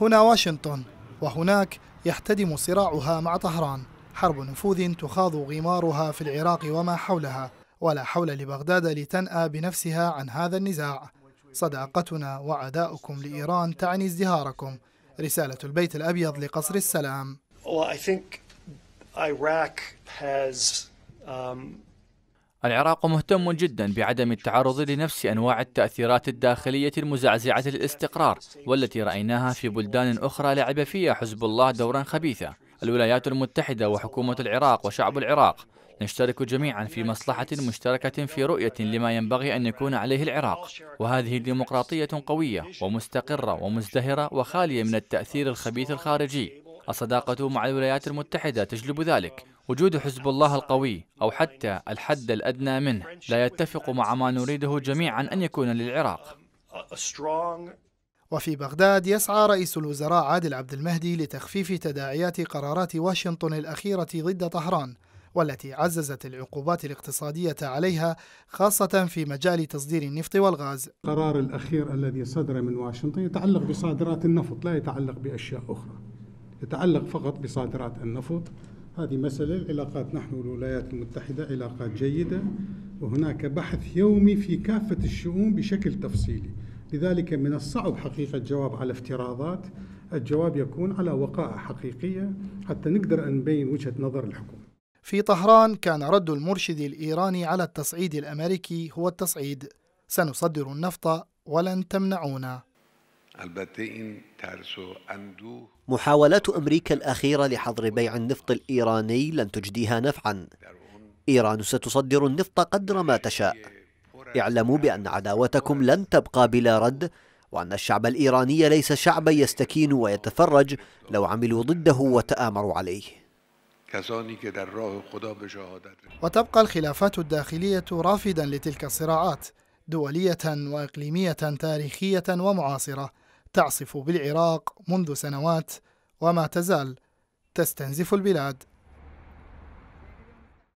هنا واشنطن وهناك يحتدم صراعها مع طهران حرب نفوذ تخاض غمارها في العراق وما حولها ولا حول لبغداد لتنأى بنفسها عن هذا النزاع صداقتنا وعداؤكم لإيران تعني ازدهاركم رسالة البيت الأبيض لقصر السلام well, I think Iraq has um, العراق مهتم جدا بعدم التعرض لنفس أنواع التأثيرات الداخلية المزعزعة للاستقرار والتي رأيناها في بلدان أخرى لعب فيها حزب الله دورا خبيثا الولايات المتحدة وحكومة العراق وشعب العراق نشترك جميعا في مصلحة مشتركة في رؤية لما ينبغي أن يكون عليه العراق وهذه ديمقراطية قوية ومستقرة ومزدهرة وخالية من التأثير الخبيث الخارجي الصداقة مع الولايات المتحدة تجلب ذلك وجود حزب الله القوي أو حتى الحد الأدنى منه لا يتفق مع ما نريده جميعا أن يكون للعراق وفي بغداد يسعى رئيس الوزراء عادل عبد المهدي لتخفيف تداعيات قرارات واشنطن الأخيرة ضد طهران والتي عززت العقوبات الاقتصادية عليها خاصة في مجال تصدير النفط والغاز القرار الأخير الذي صدر من واشنطن يتعلق بصادرات النفط لا يتعلق بأشياء أخرى يتعلق فقط بصادرات النفط هذه مسألة العلاقات نحن والولايات المتحدة علاقات جيدة وهناك بحث يومي في كافة الشؤون بشكل تفصيلي لذلك من الصعب حقيقة الجواب على افتراضات الجواب يكون على وقائع حقيقية حتى نقدر أن نبين وجهة نظر الحكومة في طهران كان رد المرشد الإيراني على التصعيد الأمريكي هو التصعيد سنصدر النفط ولن تمنعونا محاولات أمريكا الأخيرة لحظر بيع النفط الإيراني لن تجديها نفعا إيران ستصدر النفط قدر ما تشاء اعلموا بأن عداوتكم لن تبقى بلا رد وأن الشعب الإيراني ليس شعبا يستكين ويتفرج لو عملوا ضده وتآمروا عليه وتبقى الخلافات الداخلية رافدا لتلك الصراعات دولية وإقليمية تاريخية ومعاصرة تعصف بالعراق منذ سنوات وما تزال تستنزف البلاد